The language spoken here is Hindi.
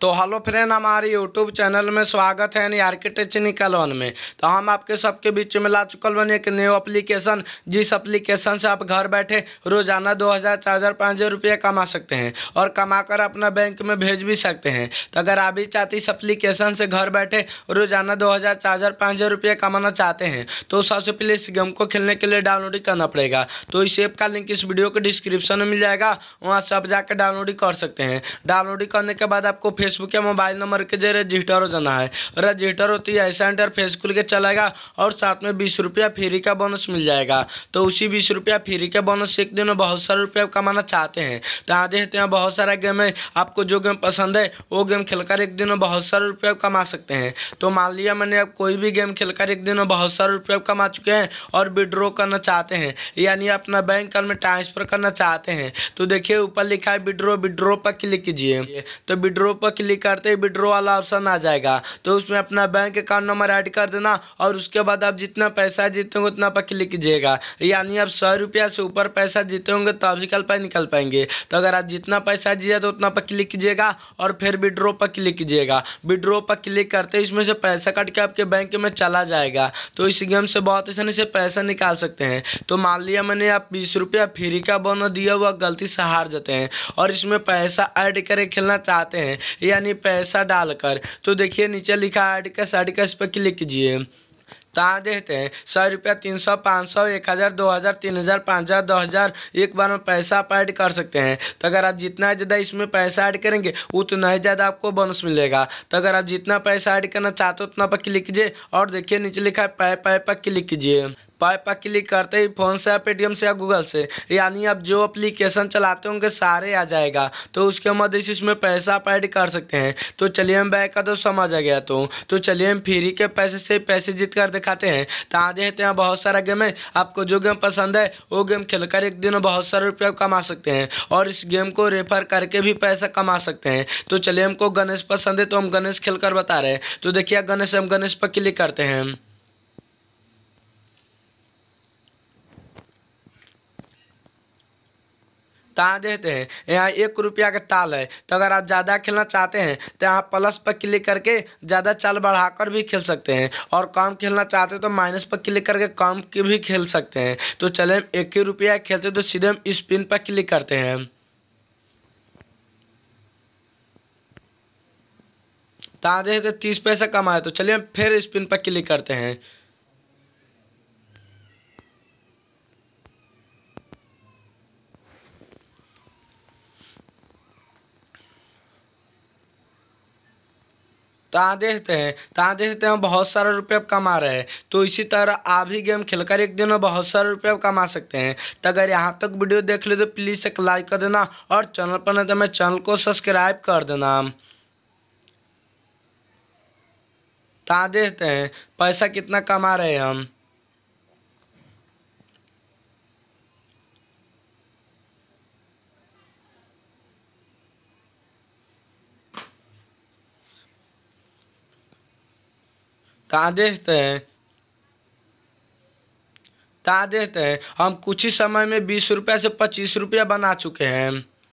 तो हेलो फ्रेंड हमारे यूट्यूब चैनल में स्वागत है यानी आर्किटेक्चनिकल वन में तो हम आपके सबके बीच में ला चुकल बने एक न्यू अप्लीकेशन जिस एप्लीकेशन से आप घर बैठे रोजाना दो हज़ार चार हज़ार पाँच हज़ार रुपये कमा सकते हैं और कमा कर अपना बैंक में भेज भी सकते हैं तो अगर आप भी चाहते इस अप्लीकेशन से घर बैठे रोजाना दो हज़ार चार हज़ार पाँच हज़ार रुपये कमाना चाहते हैं तो सबसे पहले इस गेम को खेलने के लिए डाउनलोड करना पड़ेगा तो इस ऐप का लिंक इस वीडियो के डिस्क्रिप्शन में मिल जाएगा वहाँ से आप जाकर डाउनलोड कर सकते हैं डाउनलोड करने के बाद आपको फिर फेसबुक के मोबाइल नंबर के जरिए रजिस्टर हो जाना है रजिस्टर होती है ऐसा इंटर फेस खुल के चलाएगा और साथ में बीस रुपया फ्री का बोनस मिल जाएगा तो उसी बीस रुपया फ्री का बोनस एक दिन में बहुत सारे रुपया कमाना चाहते हैं तो यहाँ देखते हैं बहुत सारा गेम है आपको जो गेम पसंद है वो गेम खेलकर एक दिन में बहुत सारे रुपया कमा सकते हैं तो मान लिया मैंने आप कोई भी गेम खेलकर एक दिन में बहुत सारे रुपया कमा चुके हैं और विड्रॉ करना चाहते हैं यानी अपना बैंक में ट्रांसफर करना चाहते हैं तो देखिए ऊपर लिखा है विड्रो विड्रो पर क्लिक कीजिए तो विड्रो पर क्लिक करते ही विड्रो वाला ऑप्शन आ जाएगा तो उसमें अपना बैंक अकाउंट नंबर ऐड कर देना और उसके बाद आप जितना पैसा जीते होंगे उतना पर क्लिक कीजिएगा यानी आप सौ रुपया से ऊपर पैसा जीते होंगे तो आप निकल पाए निकल पाएंगे तो अगर आप जितना पैसा जीते तो उतना पर क्लिक कीजिएगा और फिर विड्रो पर क्लिक कीजिएगा विड्रो पर क्लिक करते ही इसमें से पैसा कट के आपके बैंक में चला जाएगा तो इस गेम से बहुत आसानी से पैसा निकाल सकते हैं तो मान लिया मैंने आप बीस रुपया फ्री का बोनस दिया हुआ गलती से हार जाते हैं और इसमें पैसा ऐड करके खेलना चाहते हैं यानी पैसा डालकर तो देखिए नीचे लिखा है का कैश का कैश पर क्लिक कीजिए तो हाँ देखते हैं सौ रुपया तीन सौ पाँच सौ एक हज़ार दो हज़ार तीन हज़ार पाँच हज़ार दस हज़ार एक बार में पैसा आप ऐड कर सकते हैं तो अगर आप जितना ज़्यादा इसमें पैसा ऐड करेंगे उतना ही ज़्यादा आपको बोनस मिलेगा तो अगर आप जितना पैसा ऐड करना चाहते हो उतना पर क्लिक कीजिए और देखिए नीचे लिखा है पै पै पर क्लिक कीजिए पाए पर क्लिक करते ही फ़ोन से या पेटीएम से या गूगल से यानी आप जो अप्लीकेशन चलाते होंगे सारे आ जाएगा तो उसके मदद से इसमें पैसा आप ऐड कर सकते हैं तो चलिए हम बैग का तो समझ आ गया तो तो चलिए हम फ्री के पैसे से पैसे जीत कर दिखाते हैं तो आज देखते हैं तो बहुत सारा गेम है आपको जो गेम पसंद है वो गेम खेल कर एक दिन बहुत सारे रुपया कमा सकते हैं और इस गेम को रेफर करके भी पैसा कमा सकते हैं तो चलिए हमको गणेश पसंद है तो हम गणेश खेल कर बता रहे हैं तो देखिए गणेश हम गणेश पर क्लिक करते हैं यहाँ देते हैं यहाँ एक रुपया का ताल है तो अगर आप ज़्यादा खेलना चाहते हैं तो यहाँ प्लस पर क्लिक करके ज़्यादा चाल बढ़ाकर भी खेल सकते हैं और कम खेलना चाहते हैं तो माइनस पर क्लिक करके कम के भी खेल सकते हैं तो चले हम एक ही रुपया खेलते तो सीधे हम स्पिन पर क्लिक करते हैं तो देखते तीस पैसा कमाए तो चलिए हम फिर स्पिन पर क्लिक करते हैं तो आ देखते हैं तो आ देखते हैं बहुत सारा रुपये कमा रहे हैं तो इसी तरह आप भी गेम खेलकर एक दिन में बहुत सारे रुपये कमा सकते हैं तो अगर यहाँ तक वीडियो देख ले तो प्लीज़ एक लाइक कर देना और चैनल पर नहीं तो मैं चैनल को सब्सक्राइब कर देना तो आ देखते हैं पैसा कितना कमा रहे हैं हम तादेश दें देखते दें हम कुछ ही समय में बीस रुपये से पच्चीस रुपया बना चुके हैं